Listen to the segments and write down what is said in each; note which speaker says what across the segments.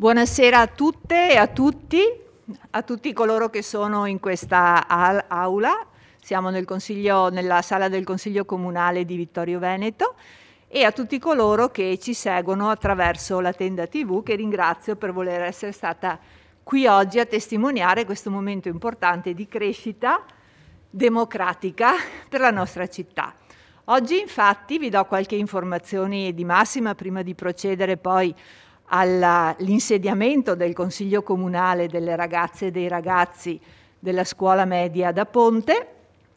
Speaker 1: Buonasera a tutte e a tutti, a tutti coloro che sono in questa aula. Siamo nel nella sala del Consiglio Comunale di Vittorio Veneto e a tutti coloro che ci seguono attraverso la tenda TV che ringrazio per voler essere stata qui oggi a testimoniare questo momento importante di crescita democratica per la nostra città. Oggi infatti vi do qualche informazione di massima prima di procedere poi all'insediamento del Consiglio Comunale delle ragazze e dei ragazzi della scuola media da Ponte.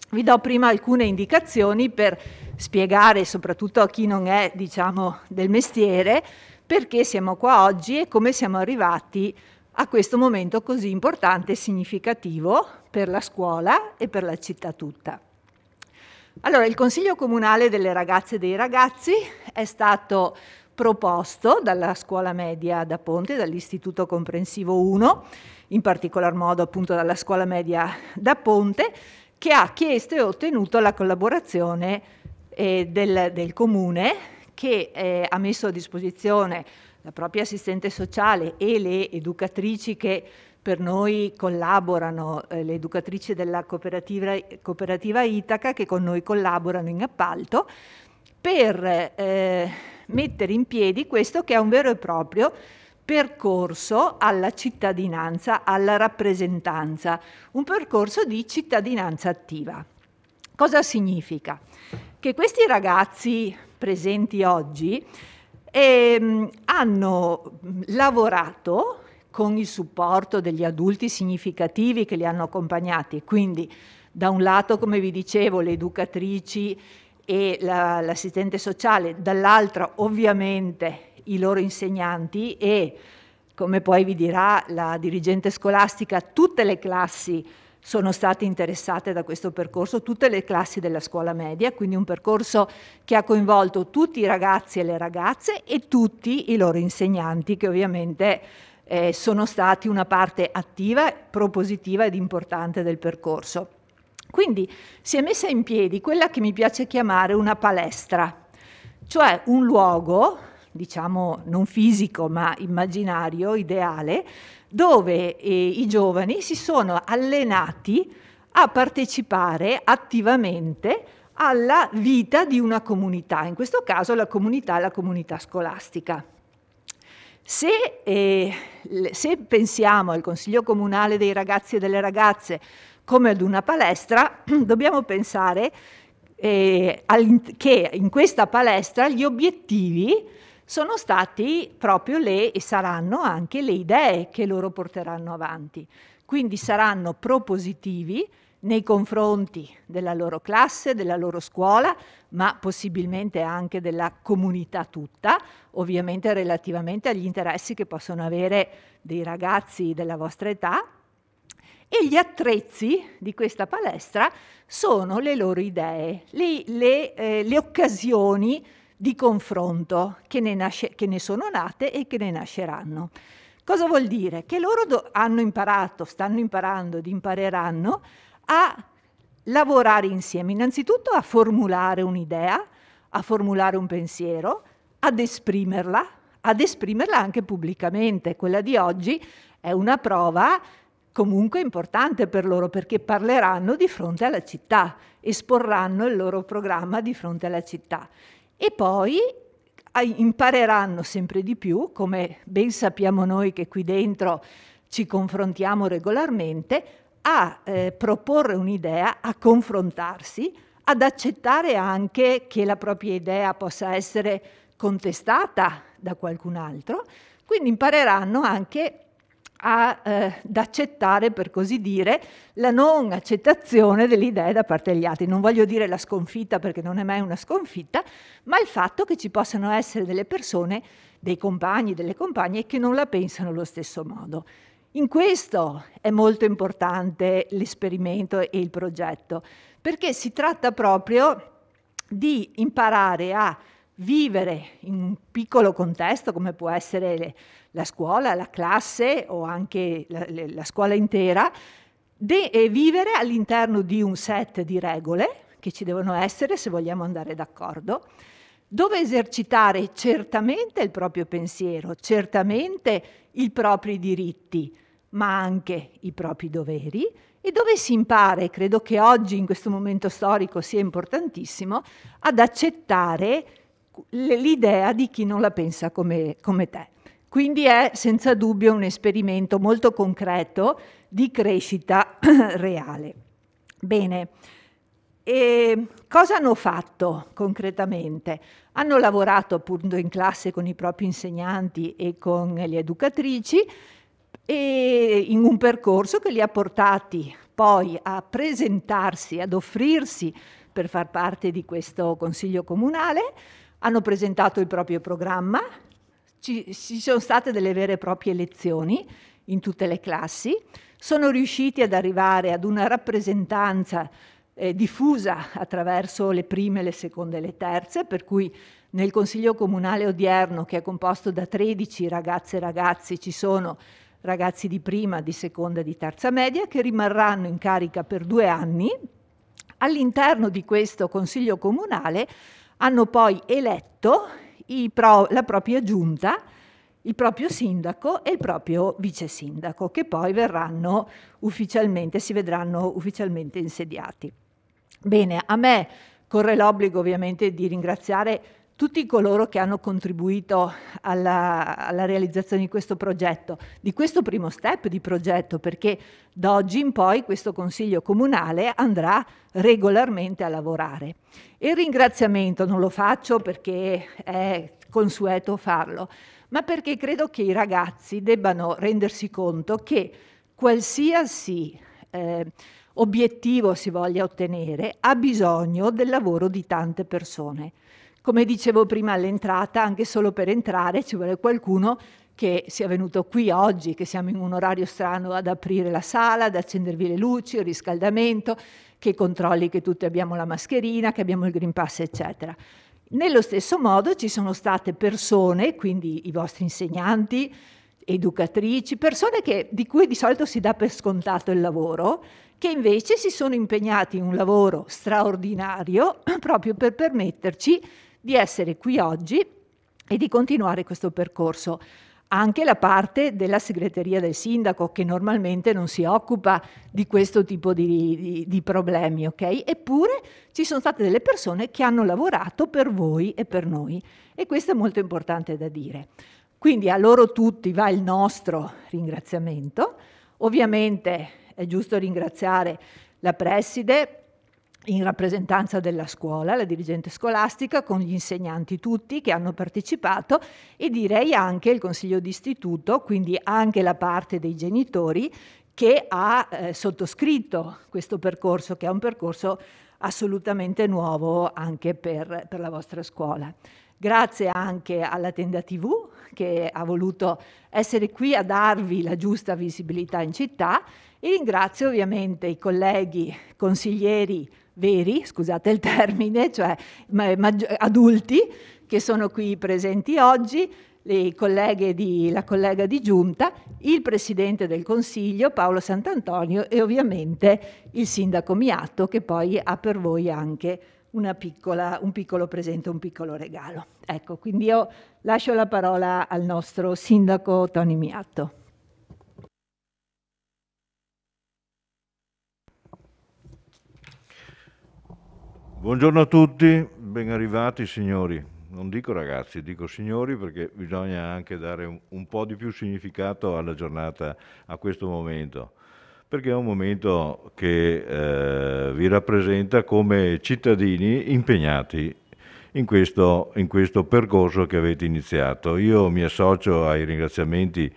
Speaker 1: Vi do prima alcune indicazioni per spiegare, soprattutto a chi non è, diciamo, del mestiere, perché siamo qua oggi e come siamo arrivati a questo momento così importante e significativo per la scuola e per la città tutta. Allora, il Consiglio Comunale delle Ragazze e dei Ragazzi è stato proposto dalla scuola media da Ponte, dall'Istituto Comprensivo 1, in particolar modo appunto dalla scuola media da Ponte, che ha chiesto e ottenuto la collaborazione eh, del, del, comune che eh, ha messo a disposizione la propria assistente sociale e le educatrici che per noi collaborano, eh, le educatrici della cooperativa, cooperativa, Itaca che con noi collaborano in appalto, per eh, mettere in piedi questo che è un vero e proprio percorso alla cittadinanza, alla rappresentanza, un percorso di cittadinanza attiva. Cosa significa? Che questi ragazzi presenti oggi eh, hanno lavorato con il supporto degli adulti significativi che li hanno accompagnati, quindi da un lato, come vi dicevo, le educatrici e la, l'assistente sociale, dall'altra ovviamente i loro insegnanti e, come poi vi dirà la dirigente scolastica, tutte le classi sono state interessate da questo percorso, tutte le classi della scuola media, quindi un percorso che ha coinvolto tutti i ragazzi e le ragazze e tutti i loro insegnanti che ovviamente eh, sono stati una parte attiva, propositiva ed importante del percorso. Quindi si è messa in piedi quella che mi piace chiamare una palestra, cioè un luogo, diciamo non fisico ma immaginario, ideale, dove eh, i giovani si sono allenati a partecipare attivamente alla vita di una comunità, in questo caso la comunità è la comunità scolastica. Se, eh, se pensiamo al Consiglio Comunale dei ragazzi e delle ragazze come ad una palestra, dobbiamo pensare eh, che in questa palestra gli obiettivi sono stati proprio le e saranno anche le idee che loro porteranno avanti. Quindi saranno propositivi nei confronti della loro classe, della loro scuola, ma possibilmente anche della comunità tutta, ovviamente relativamente agli interessi che possono avere dei ragazzi della vostra età e gli attrezzi di questa palestra sono le loro idee, le, le, eh, le occasioni di confronto che ne, nasce, che ne, sono nate e che ne nasceranno. Cosa vuol dire? Che loro do, hanno imparato, stanno imparando ed impareranno a lavorare insieme, innanzitutto a formulare un'idea, a formulare un pensiero, ad esprimerla, ad esprimerla anche pubblicamente. Quella di oggi è una prova comunque importante per loro perché parleranno di fronte alla città, esporranno il loro programma di fronte alla città. E poi eh, impareranno sempre di più, come ben sappiamo noi che qui dentro ci confrontiamo regolarmente, a eh, proporre un'idea, a confrontarsi, ad accettare anche che la propria idea possa essere contestata da qualcun altro. Quindi impareranno anche a, eh, ad accettare, per così dire, la non accettazione delle idee da parte degli altri. Non voglio dire la sconfitta perché non è mai una sconfitta, ma il fatto che ci possano essere delle persone, dei compagni, delle compagne che non la pensano allo stesso modo. In questo è molto importante l'esperimento e il progetto, perché si tratta proprio di imparare a vivere in un piccolo contesto come può essere le, la scuola, la classe o anche la, le, la scuola intera, de, e vivere all'interno di un set di regole che ci devono essere se vogliamo andare d'accordo, dove esercitare certamente il proprio pensiero, certamente i propri diritti, ma anche i propri doveri e dove si impara, e credo che oggi in questo momento storico sia importantissimo, ad accettare l'idea di chi non la pensa come, come te. Quindi è senza dubbio un esperimento molto concreto di crescita reale. Bene, e cosa hanno fatto concretamente? Hanno lavorato appunto in classe con i propri insegnanti e con le educatrici e in un percorso che li ha portati poi a presentarsi, ad offrirsi per far parte di questo consiglio comunale hanno presentato il proprio programma, ci, ci, sono state delle vere e proprie lezioni in tutte le classi, sono riusciti ad arrivare ad una rappresentanza eh, diffusa attraverso le prime, le seconde e le terze, per cui nel Consiglio Comunale odierno, che è composto da 13 ragazze e ragazzi, ci sono ragazzi di prima, di seconda e di terza media che rimarranno in carica per due anni. All'interno di questo Consiglio Comunale hanno poi eletto pro, la propria giunta, il proprio sindaco e il proprio vice sindaco, che poi verranno ufficialmente, si vedranno ufficialmente insediati. Bene, a me corre l'obbligo ovviamente di ringraziare tutti coloro che hanno contribuito alla, alla, realizzazione di questo progetto, di questo primo step di progetto, perché da oggi in poi questo Consiglio Comunale andrà regolarmente a lavorare. E Il ringraziamento non lo faccio perché è consueto farlo, ma perché credo che i ragazzi debbano rendersi conto che qualsiasi eh, obiettivo si voglia ottenere ha bisogno del lavoro di tante persone come dicevo prima all'entrata, anche solo per entrare ci vuole qualcuno che sia venuto qui oggi, che siamo in un orario strano ad aprire la sala, ad accendervi le luci, il riscaldamento, che controlli che tutti abbiamo la mascherina, che abbiamo il Green Pass, eccetera. Nello stesso modo ci sono state persone, quindi i vostri insegnanti, educatrici, persone che, di cui di solito si dà per scontato il lavoro, che invece si sono impegnati in un lavoro straordinario proprio per permetterci di essere qui oggi e di continuare questo percorso. Anche la parte della segreteria del sindaco che normalmente non si occupa di questo tipo di, di, di problemi, ok? Eppure ci sono state delle persone che hanno lavorato per voi e per noi e questo è molto importante da dire. Quindi a loro tutti va il nostro ringraziamento. Ovviamente è giusto ringraziare la preside in rappresentanza della scuola, la dirigente scolastica, con gli insegnanti tutti che hanno partecipato e direi anche il consiglio d'istituto, quindi anche la parte dei genitori che ha eh, sottoscritto questo percorso, che è un percorso assolutamente nuovo anche per, per la vostra scuola. Grazie anche alla tenda TV che ha voluto essere qui a darvi la giusta visibilità in città e ringrazio ovviamente i colleghi consiglieri veri, scusate il termine, cioè adulti che sono qui presenti oggi, di, la collega di giunta, il Presidente del Consiglio Paolo Sant'Antonio e ovviamente il Sindaco Miatto che poi ha per voi anche piccola, un piccolo presente, un piccolo regalo. Ecco, quindi io lascio la parola al nostro Sindaco Tony Miatto.
Speaker 2: Buongiorno a tutti, ben arrivati signori. Non dico ragazzi, dico signori perché bisogna anche dare un, un po' di più significato alla giornata a questo momento, perché è un momento che eh, vi rappresenta come cittadini impegnati in questo, in questo percorso che avete iniziato. Io mi associo ai ringraziamenti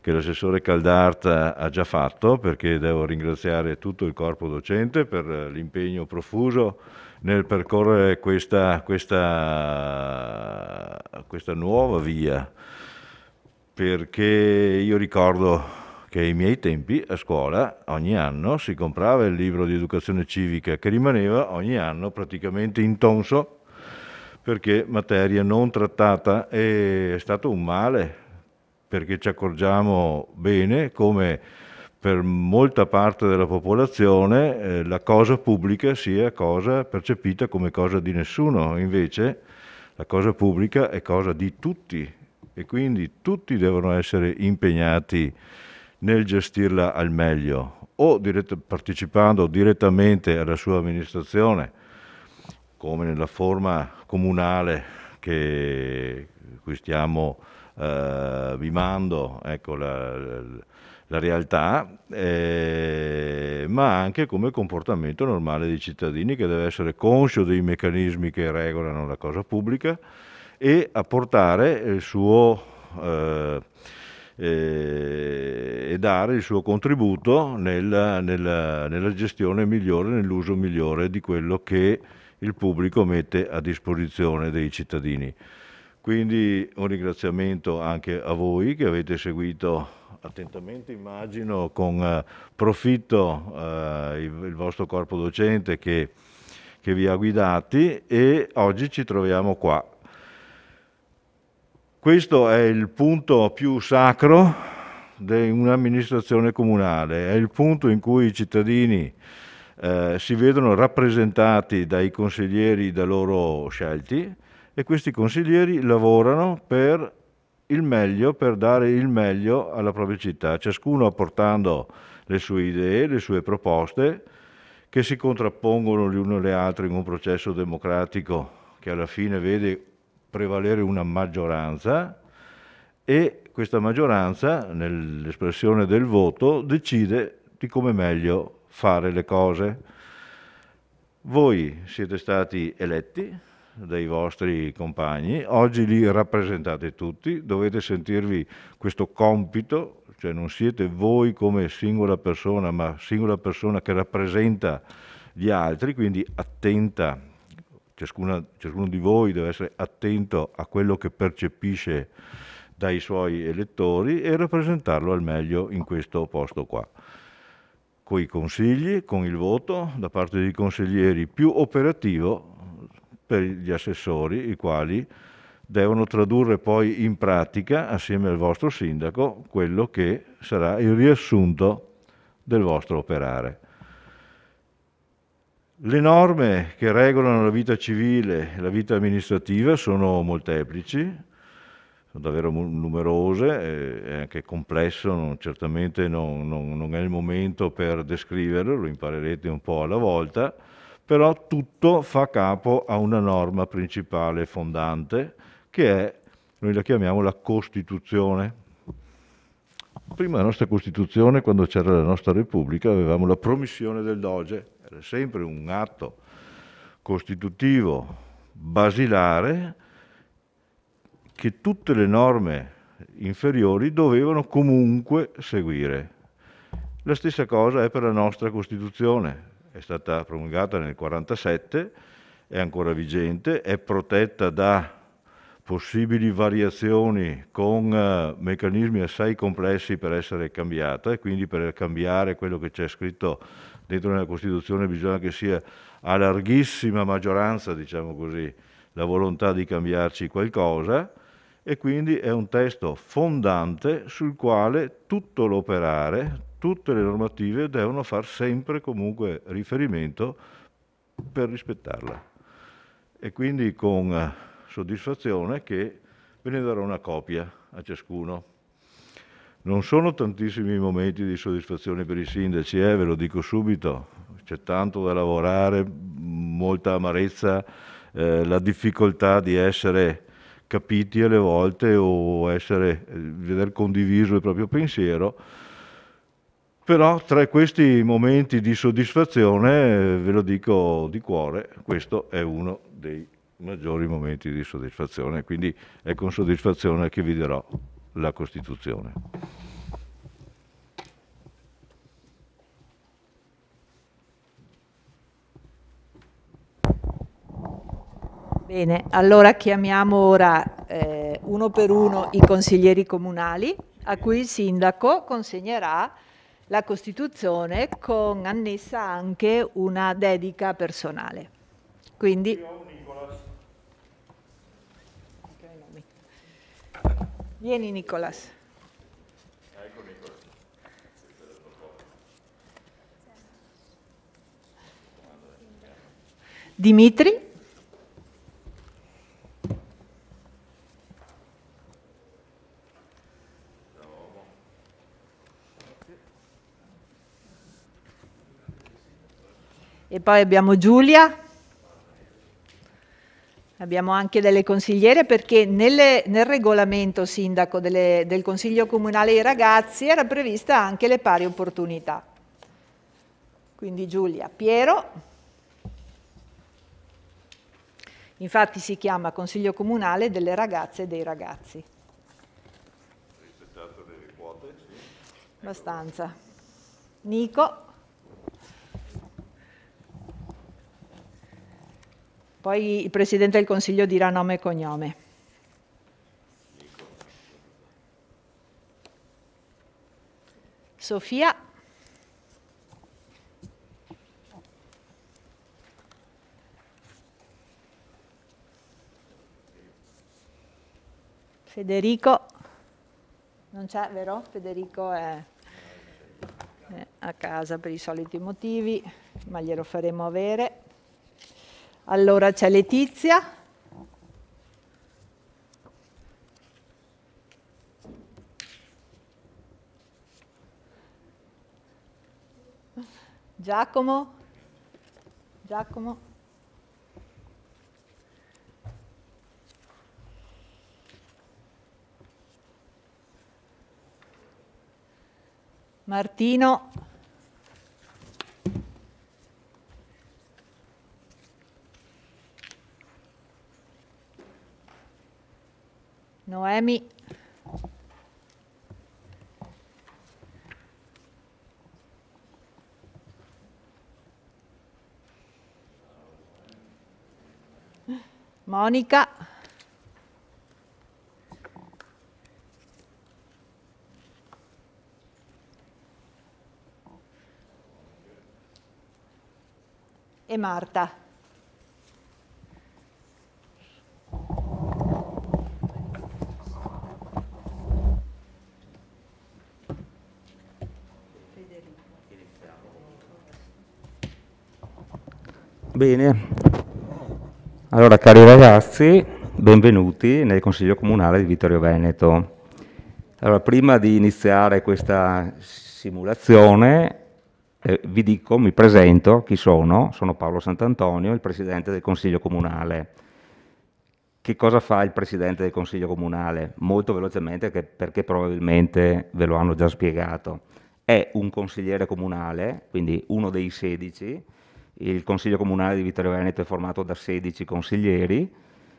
Speaker 2: che l'assessore Caldarta ha già fatto, perché devo ringraziare tutto il corpo docente per eh, l'impegno profuso nel percorrere questa, questa, questa nuova via, perché io ricordo che ai miei tempi a scuola ogni anno si comprava il libro di educazione civica che rimaneva ogni anno praticamente intonso perché materia non trattata è stato un male perché ci accorgiamo bene come per molta parte della popolazione eh, la cosa pubblica sia cosa percepita come cosa di nessuno, invece la cosa pubblica è cosa di tutti e quindi tutti devono essere impegnati nel gestirla al meglio, o dirett- partecipando direttamente alla sua amministrazione, come nella forma comunale che cui stiamo eh, vimando, ecco la, la la realtà, eh, ma anche come comportamento normale dei cittadini che deve essere conscio dei meccanismi che regolano la cosa pubblica e apportare il suo... Eh, eh, e dare il suo contributo nella, nella, nella, gestione migliore, nell'uso migliore di quello che il pubblico mette a disposizione dei cittadini. Quindi un ringraziamento anche a voi che avete seguito attentamente, immagino, con eh, profitto eh, il, il, vostro corpo docente che, che vi ha guidati e oggi ci troviamo qua. Questo è il punto più sacro di un'amministrazione comunale, è il punto in cui i cittadini eh, si vedono rappresentati dai consiglieri da loro scelti e questi consiglieri lavorano per il meglio per dare il meglio alla propria città, ciascuno apportando le sue idee, le sue proposte che si contrappongono le une alle altre in un processo democratico che alla fine vede prevalere una maggioranza e questa maggioranza, nell'espressione del voto, decide di come meglio fare le cose. Voi siete stati eletti, dai vostri compagni, oggi li rappresentate tutti, dovete sentirvi questo compito, cioè non siete voi come singola persona, ma singola persona che rappresenta gli altri, quindi attenta, ciascuna, ciascuno di voi deve essere attento a quello che percepisce dai suoi elettori e rappresentarlo al meglio in questo posto qua con i consigli, con il voto da parte dei consiglieri più operativo per gli assessori, i quali devono tradurre poi in pratica, assieme al vostro sindaco, quello che sarà il riassunto del vostro operare. Le norme che regolano la vita civile e la vita amministrativa sono molteplici, sono davvero numerose, eh, è anche complesso, non, certamente non, non, non è il momento per descriverlo, lo imparerete un po' alla volta, però tutto fa capo a una norma principale fondante che è, noi la chiamiamo la Costituzione. Prima la nostra Costituzione, quando c'era la nostra Repubblica, avevamo la promissione del Doge, era sempre un atto costitutivo basilare che tutte le norme inferiori dovevano comunque seguire. La stessa cosa è per la nostra Costituzione è stata promulgata nel 1947, è ancora vigente, è protetta da possibili variazioni con uh, meccanismi assai complessi per essere cambiata e quindi per cambiare quello che c'è scritto dentro nella Costituzione bisogna che sia a larghissima maggioranza, diciamo così, la volontà di cambiarci qualcosa e quindi è un testo fondante sul quale tutto l'operare, tutte le normative devono far sempre comunque riferimento per rispettarla. E quindi con eh, soddisfazione che ve ne darò una copia a ciascuno. Non sono tantissimi i momenti di soddisfazione per i sindaci, eh, ve lo dico subito, c'è tanto da lavorare, molta amarezza, eh, la difficoltà di essere capiti alle volte o essere, eh, veder condiviso il proprio pensiero però tra questi momenti di soddisfazione, eh, ve lo dico di cuore, questo è uno dei maggiori momenti di soddisfazione, quindi è con soddisfazione che vi darò la Costituzione.
Speaker 1: Bene, allora chiamiamo ora eh, uno per uno i consiglieri comunali a cui il sindaco consegnerà la Costituzione con annessa anche una dedica personale. Quindi... Vieni Nicolas. Ecco, Dimitri? E poi abbiamo Giulia. Abbiamo anche delle consigliere perché nelle, nel regolamento sindaco delle, del Consiglio Comunale dei Ragazzi era prevista anche le pari opportunità. Quindi Giulia, Piero. Infatti si chiama Consiglio Comunale delle Ragazze e dei Ragazzi.
Speaker 2: Rispettate le quote? Sì.
Speaker 1: Abbastanza. Nico. Poi il Presidente del Consiglio dirà nome e cognome. Sofia. Federico. Non c'è, vero? Federico è a casa per i soliti motivi, ma glielo faremo avere. Allora c'è Letizia. Giacomo. Giacomo. Martino. Noemi. Monica. E Marta.
Speaker 3: Bene, allora cari ragazzi, benvenuti nel Consiglio Comunale di Vittorio Veneto. Allora, prima di iniziare questa simulazione, eh, vi dico, mi presento chi sono. Sono Paolo Sant'Antonio, il Presidente del Consiglio Comunale. Che cosa fa il Presidente del Consiglio Comunale? Molto velocemente, perché probabilmente ve lo hanno già spiegato. È un consigliere comunale, quindi uno dei 16, il Consiglio Comunale di Vittorio Veneto è formato da 16 consiglieri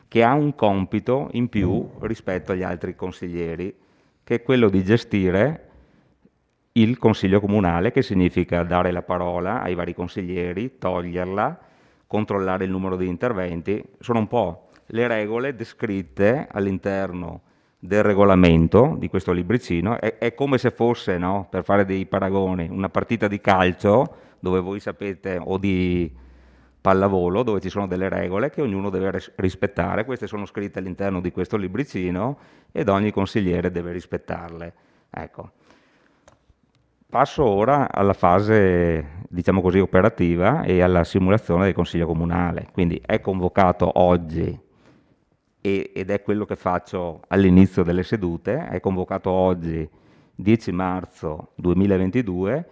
Speaker 3: che ha un compito in più rispetto agli altri consiglieri, che è quello di gestire il Consiglio Comunale, che significa dare la parola ai vari consiglieri, toglierla, controllare il numero di interventi. Sono un po' le regole descritte all'interno del regolamento di questo libricino. È, è come se fosse, no, per fare dei paragoni, una partita di calcio dove voi sapete o di pallavolo, dove ci sono delle regole che ognuno deve rispettare, queste sono scritte all'interno di questo libricino ed ogni consigliere deve rispettarle. Ecco. Passo ora alla fase, diciamo così, operativa e alla simulazione del Consiglio Comunale. Quindi è convocato oggi, e, ed è quello che faccio all'inizio delle sedute, è convocato oggi 10 marzo 2022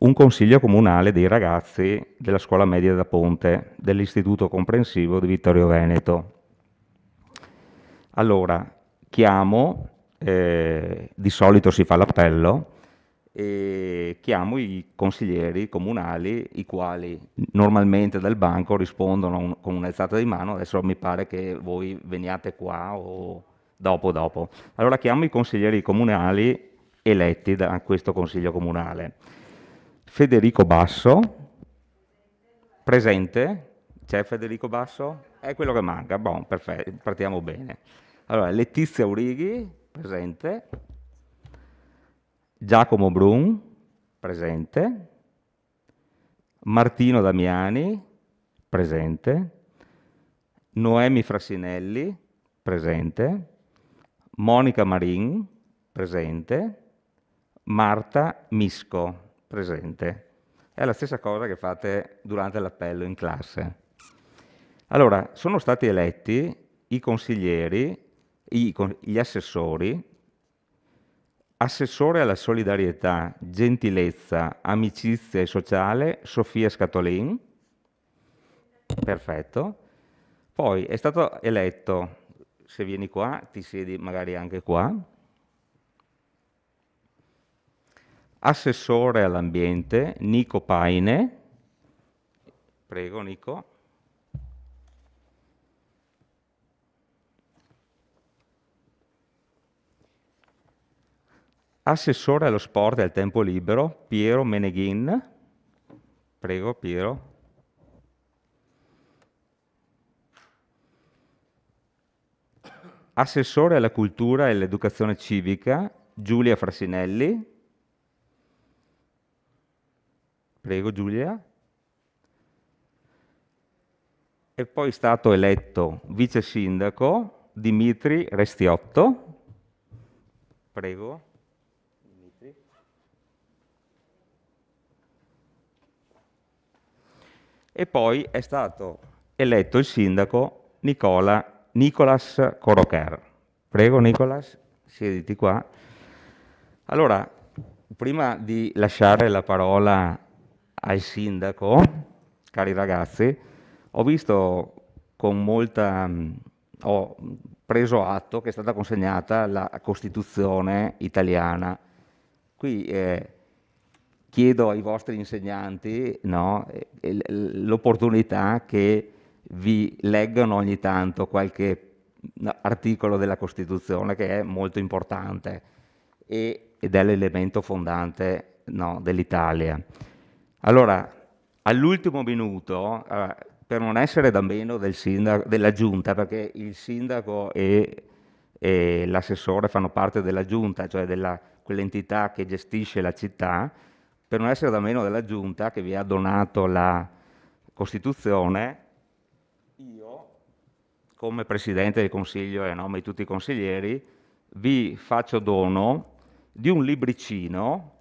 Speaker 3: un consiglio comunale dei ragazzi della scuola media da Ponte dell'Istituto Comprensivo di Vittorio Veneto. Allora, chiamo, eh, di solito si fa l'appello, e chiamo i consiglieri comunali, i quali normalmente dal banco rispondono un, con un'alzata di mano, adesso mi pare che voi veniate qua o dopo dopo. Allora chiamo i consiglieri comunali eletti da questo consiglio comunale Federico Basso. Presente? C'è Federico Basso? È quello che manca. Bon, perfetto, partiamo bene. Allora, Letizia Urighi, presente. Giacomo Brun, presente. Martino Damiani, presente. Noemi Frasinelli, presente. Monica Marin, presente. Marta Misco, presente presente. È la stessa cosa che fate durante l'appello in classe. Allora, sono stati eletti i consiglieri, gli assessori, assessore alla solidarietà, gentilezza, amicizia e sociale, Sofia Scatolin. Perfetto. Poi è stato eletto, se vieni qua, ti siedi magari anche qua, assessore all'ambiente Nico Paine. Prego Nico. Assessore allo sport e al tempo libero Piero Meneghin. Prego Piero. Assessore alla cultura e all'educazione civica Giulia Frasinelli. Prego. Prego Giulia. È poi stato eletto vice sindaco Dimitri Restiotto. Prego. E poi è stato eletto il sindaco Nicola, Nicolas Corocher. Prego Nicolas, siediti qua. Allora, prima di lasciare la parola a al sindaco, cari ragazzi, ho visto con molta... Mm, ho preso atto che è stata consegnata la Costituzione italiana. Qui eh, chiedo ai vostri insegnanti no, eh, l'opportunità che vi leggano ogni tanto qualche mm, articolo della Costituzione che è molto importante ed è l'elemento fondante no, dell'Italia. Allora, all'ultimo minuto, eh, per non essere da meno del sindaco, della giunta, perché il sindaco e, e l'assessore fanno parte della giunta, cioè della, quell'entità che gestisce la città, per non essere da meno della giunta che vi ha donato la Costituzione, io, come Presidente del Consiglio e a nome di tutti i consiglieri, vi faccio dono di un libricino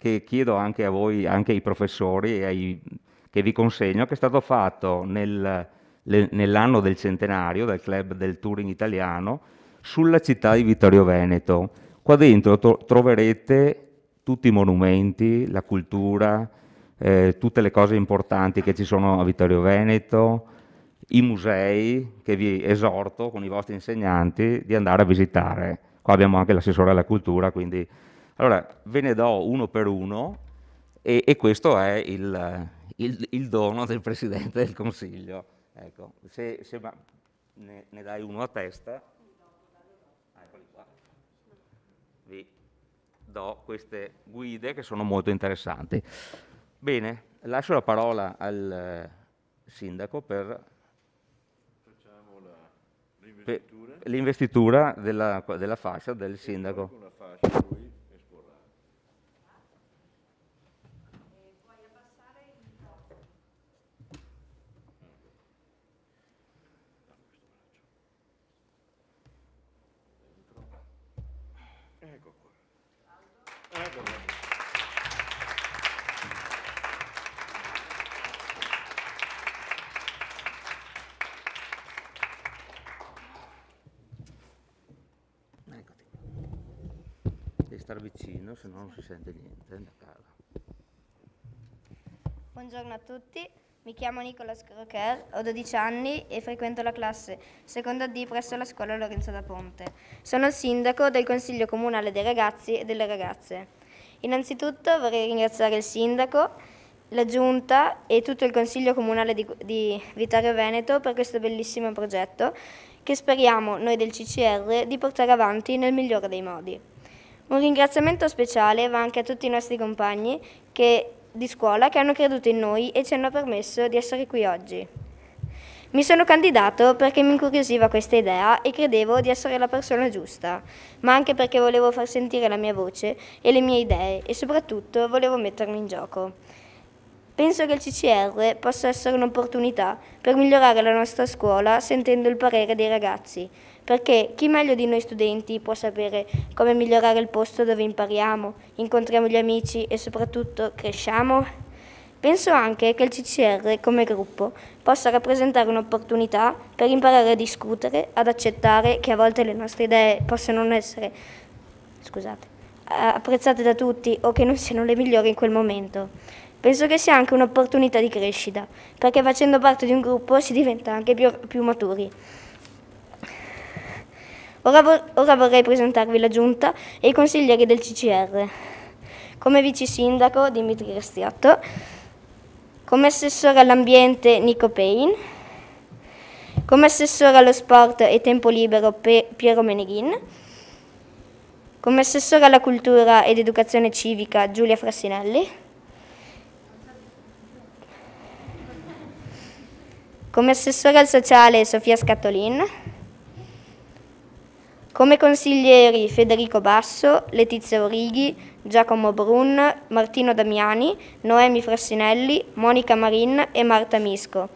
Speaker 3: che chiedo anche a voi, anche ai professori e ai, che vi consegno, che è stato fatto nel, le, nell'anno del centenario del club del Touring italiano sulla città di Vittorio Veneto. Qua dentro to- troverete tutti i monumenti, la cultura, eh, tutte le cose importanti che ci sono a Vittorio Veneto, i musei che vi esorto con i vostri insegnanti di andare a visitare. Qua abbiamo anche l'assessore alla cultura, quindi allora, ve ne do uno per uno e, e questo è il, il, il, dono del Presidente del Consiglio. Ecco, se, se ne, ne, dai uno a testa, ah, eccoli qua, vi do queste guide che sono molto interessanti. Bene, lascio la parola al eh, Sindaco per... Facciamo l'investitura. della, della fascia del
Speaker 2: Sindaco.
Speaker 3: vicino, se no non si sente niente da casa.
Speaker 4: Buongiorno a tutti, mi chiamo Nicola Scrocher, ho 12 anni e frequento la classe seconda D presso la scuola Lorenzo da Ponte. Sono il sindaco del Consiglio Comunale dei Ragazzi e delle Ragazze. Innanzitutto vorrei ringraziare il sindaco, la Giunta e tutto il Consiglio Comunale di, di Vitario Veneto per questo bellissimo progetto che speriamo noi del CCR di portare avanti nel migliore dei modi. Un ringraziamento speciale va anche a tutti i nostri compagni che, di scuola che hanno creduto in noi e ci hanno permesso di essere qui oggi. Mi sono candidato perché mi incuriosiva questa idea e credevo di essere la persona giusta, ma anche perché volevo far sentire la mia voce e le mie idee e soprattutto volevo mettermi in gioco. Penso che il CCR possa essere un'opportunità per migliorare la nostra scuola sentendo il parere dei ragazzi, perché chi meglio di noi studenti può sapere come migliorare il posto dove impariamo, incontriamo gli amici e soprattutto cresciamo? Penso anche che il CCR come gruppo possa rappresentare un'opportunità per imparare a discutere, ad accettare che a volte le nostre idee possano non essere scusate, apprezzate da tutti o che non siano le migliori in quel momento. Penso che sia anche un'opportunità di crescita, perché facendo parte di un gruppo si diventa anche più, più maturi. Ora, vor- ora vorrei presentarvi la giunta e i consiglieri del CCR. Come vice sindaco Dimitri Restiotto, come assessore all'ambiente Nico Payne, come assessore allo sport e tempo libero Pe- Piero Meneghin, come assessore alla cultura ed educazione civica Giulia Frassinelli, come assessore al sociale Sofia Scattolin, come consiglieri Federico Basso, Letizia Orighi, Giacomo Brun, Martino Damiani, Noemi Frassinelli, Monica Marin e Marta Misco.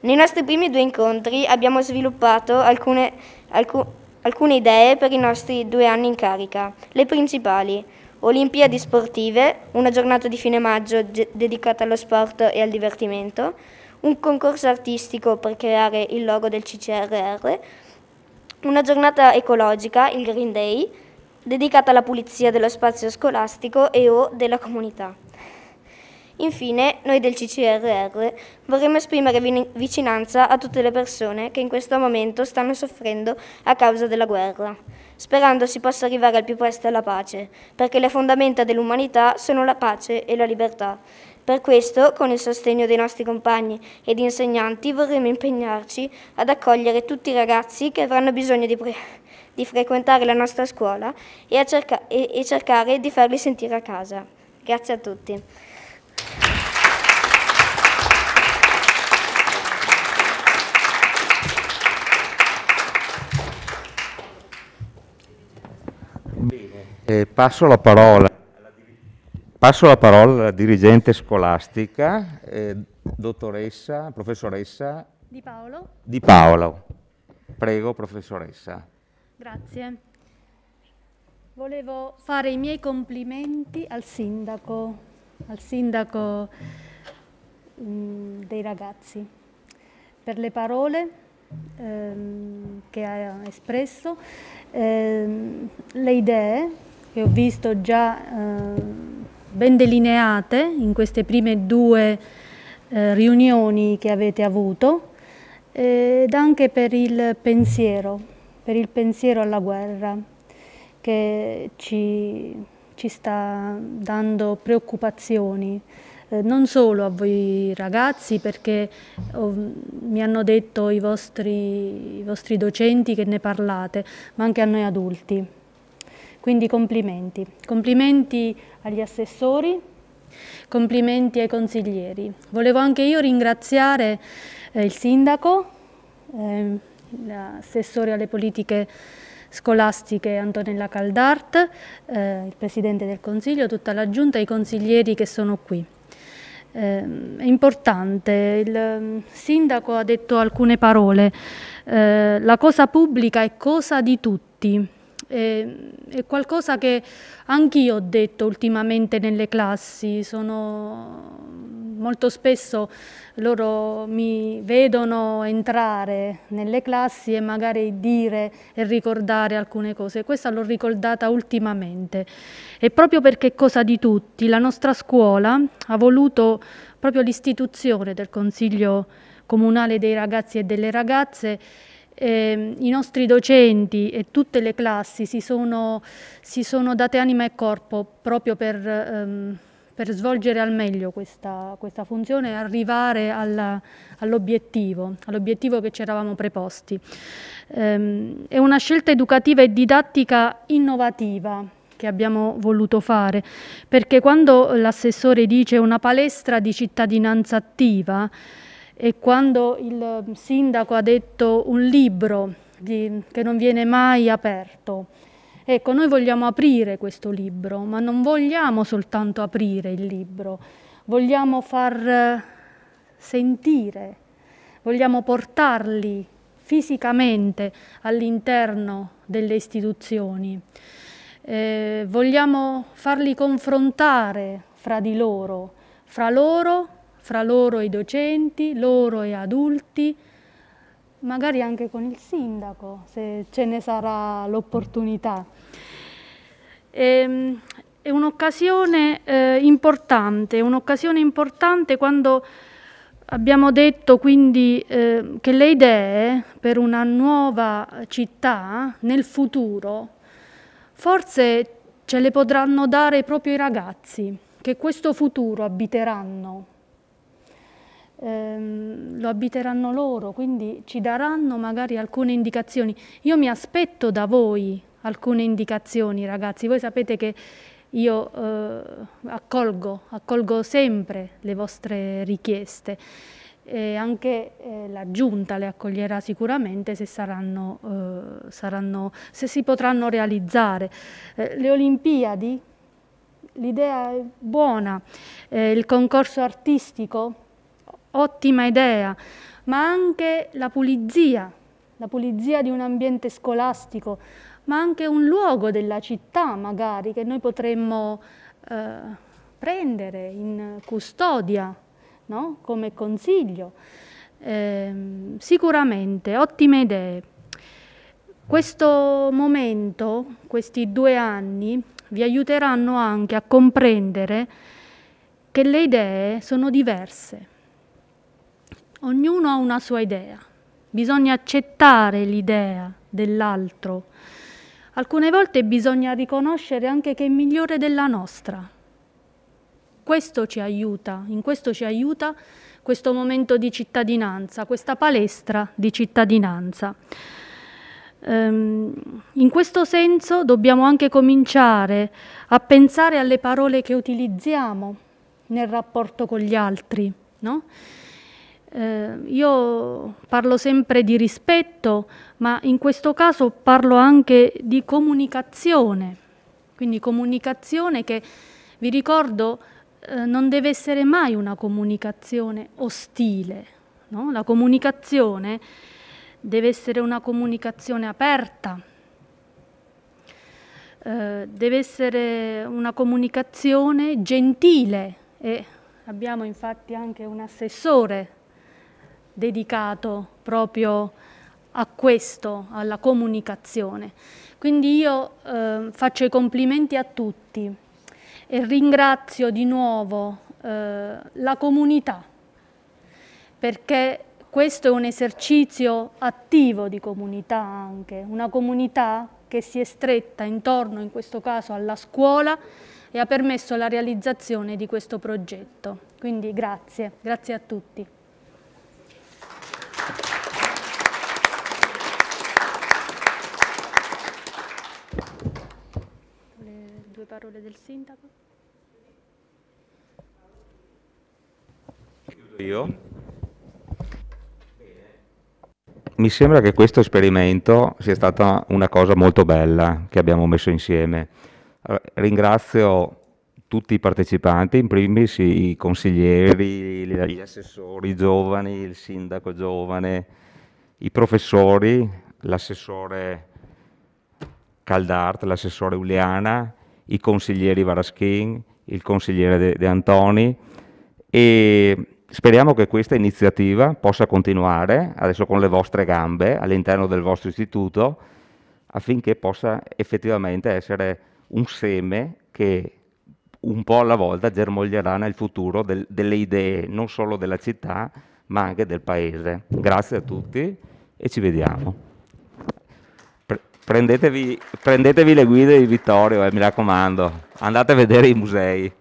Speaker 4: Nei nostri primi due incontri abbiamo sviluppato alcune, alcu, alcune idee per i nostri due anni in carica, le principali. Olimpiadi sportive, una giornata di fine maggio dedicata allo sport e al divertimento, un concorso artistico per creare il logo del CCRR, una giornata ecologica, il Green Day, dedicata alla pulizia dello spazio scolastico e o della comunità. Infine, noi del CCRR vorremmo esprimere vicinanza a tutte le persone che in questo momento stanno soffrendo a causa della guerra, sperando si possa arrivare al più presto alla pace, perché le fondamenta dell'umanità sono la pace e la libertà. Per questo, con il sostegno dei nostri compagni ed insegnanti, vorremmo impegnarci ad accogliere tutti i ragazzi che avranno bisogno di, di frequentare la nostra scuola e, cerca e, e cercare di farli sentire a casa. Grazie a tutti.
Speaker 3: Bene. Eh, passo la parola. Passo la parola alla dirigente scolastica, eh, dottoressa, professoressa
Speaker 5: Di Paolo.
Speaker 3: Di Paolo. Prego, professoressa.
Speaker 5: Grazie. Volevo fare i miei complimenti al sindaco, al sindaco mh, mm, dei ragazzi, per le parole ehm, che ha espresso, ehm, le idee che ho visto già eh, ben delineate in queste prime due eh, riunioni che avete avuto ed anche per il pensiero, per il pensiero alla guerra che ci, ci sta dando preoccupazioni, eh, non solo a voi ragazzi perché oh, mi hanno detto i vostri, i vostri docenti che ne parlate, ma anche a noi adulti. Quindi complimenti. Complimenti agli assessori, complimenti ai consiglieri. Volevo anche io ringraziare eh, il sindaco, eh, l'assessore alle politiche scolastiche Antonella Caldart, eh, il Presidente del Consiglio, tutta la Giunta e i consiglieri che sono qui. Eh, è importante, il ehm, sindaco ha detto alcune parole, eh, la cosa pubblica è cosa di tutti, e, ehm, è qualcosa che anch'io ho detto ultimamente nelle classi, sono molto spesso loro mi vedono entrare nelle classi e magari dire e ricordare alcune cose. Questa l'ho ricordata ultimamente. E proprio perché cosa di tutti, la nostra scuola ha voluto proprio l'istituzione del Consiglio Comunale dei Ragazzi e delle Ragazze eh, i nostri docenti e tutte le classi si sono, si sono date anima e corpo proprio per, ehm, per svolgere al meglio questa, questa funzione e arrivare all'obiettivo, all che ci eravamo preposti. Ehm, è una scelta educativa e didattica innovativa che abbiamo voluto fare, perché quando l'assessore dice una palestra di cittadinanza attiva, e quando il mm, sindaco ha detto un libro di, che non viene mai aperto. Ecco, noi vogliamo aprire questo libro, ma non vogliamo soltanto aprire il libro, vogliamo far eh, sentire, vogliamo portarli fisicamente all'interno delle istituzioni. Eh, vogliamo farli confrontare fra di loro, fra loro fra loro e i docenti, loro e adulti, magari anche con il sindaco, se ce ne sarà l'opportunità. Ehm, è un'occasione eh, importante, un'occasione importante quando abbiamo detto quindi eh, che le idee per una nuova città nel futuro forse ce le potranno dare proprio i ragazzi che questo futuro abiteranno ehm, lo abiteranno loro, quindi ci daranno magari alcune indicazioni. Io mi aspetto da voi alcune indicazioni, ragazzi. Voi sapete che io eh, accolgo, accolgo sempre le vostre richieste. E anche eh, la giunta le accoglierà sicuramente se, saranno, eh, saranno, se si potranno realizzare. Eh, le Olimpiadi, l'idea è buona, eh, il concorso artistico ottima idea, ma anche la pulizia, la pulizia di un ambiente scolastico, ma anche un luogo della città magari che noi potremmo eh, prendere in custodia no? come consiglio. Eh, sicuramente ottime idee. Questo momento, questi due anni, vi aiuteranno anche a comprendere che le idee sono diverse Ognuno ha una sua idea, bisogna accettare l'idea dell'altro. Alcune volte bisogna riconoscere anche che è migliore della nostra. Questo ci aiuta, in questo ci aiuta questo momento di cittadinanza, questa palestra di cittadinanza. Um, in questo senso dobbiamo anche cominciare a pensare alle parole che utilizziamo nel rapporto con gli altri, no? Eh, io parlo sempre di rispetto, ma in questo caso parlo anche di comunicazione, quindi comunicazione che, vi ricordo, eh, non deve essere mai una comunicazione ostile. No? La comunicazione deve essere una comunicazione aperta, eh, deve essere una comunicazione gentile e abbiamo infatti anche un assessore dedicato proprio a questo, alla comunicazione. Quindi io eh, faccio i complimenti a tutti e ringrazio di nuovo eh, la comunità perché questo è un esercizio attivo di comunità anche, una comunità che si è stretta intorno in questo caso alla scuola e ha permesso la realizzazione di questo progetto. Quindi grazie, grazie a tutti. parole del sindaco.
Speaker 3: Io. Mi sembra che questo esperimento sia stata una cosa molto bella che abbiamo messo insieme. Eh, ringrazio tutti i partecipanti, in primis i consiglieri, gli assessori giovani, il sindaco giovane, i professori, l'assessore Caldart, l'assessore Uliana i consiglieri Varaschin, il consigliere De, De Antoni e speriamo che questa iniziativa possa continuare adesso con le vostre gambe all'interno del vostro istituto affinché possa effettivamente essere un seme che un po' alla volta germoglierà nel futuro del, delle idee non solo della città ma anche del paese. Grazie a tutti e ci vediamo. Prendetevi, prendetevi le guide di Vittorio, eh, mi raccomando, andate a vedere i musei.